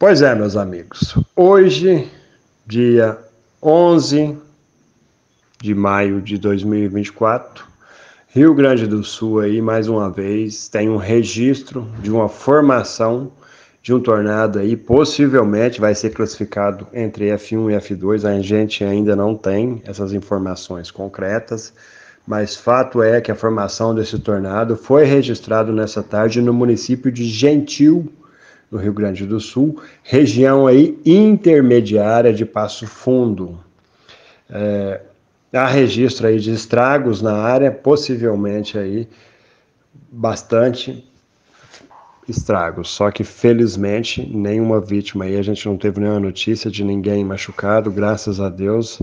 Pois é, meus amigos, hoje, dia 11 de maio de 2024, Rio Grande do Sul aí mais uma vez tem um registro de uma formação de um tornado aí, possivelmente vai ser classificado entre F1 e F2. A gente ainda não tem essas informações concretas, mas fato é que a formação desse tornado foi registrado nessa tarde no município de Gentil, no Rio Grande do Sul, região aí intermediária de Passo Fundo. É, há registro aí de estragos na área, possivelmente aí bastante estragos. Só que felizmente nenhuma vítima aí, a gente não teve nenhuma notícia de ninguém machucado, graças a Deus.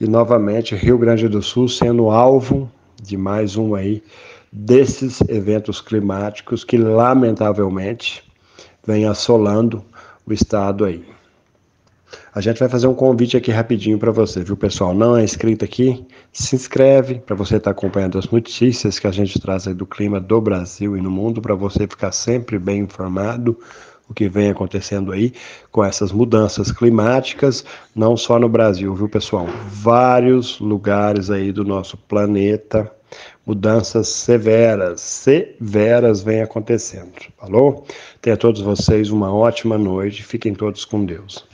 E novamente Rio Grande do Sul sendo alvo de mais um aí desses eventos climáticos que lamentavelmente vem assolando o estado aí. A gente vai fazer um convite aqui rapidinho para você, viu, pessoal? Não é inscrito aqui? Se inscreve para você estar tá acompanhando as notícias que a gente traz aí do clima do Brasil e no mundo, para você ficar sempre bem informado o que vem acontecendo aí com essas mudanças climáticas, não só no Brasil, viu, pessoal? Vários lugares aí do nosso planeta mudanças severas, severas vêm acontecendo. Falou? Tenha todos vocês uma ótima noite, fiquem todos com Deus.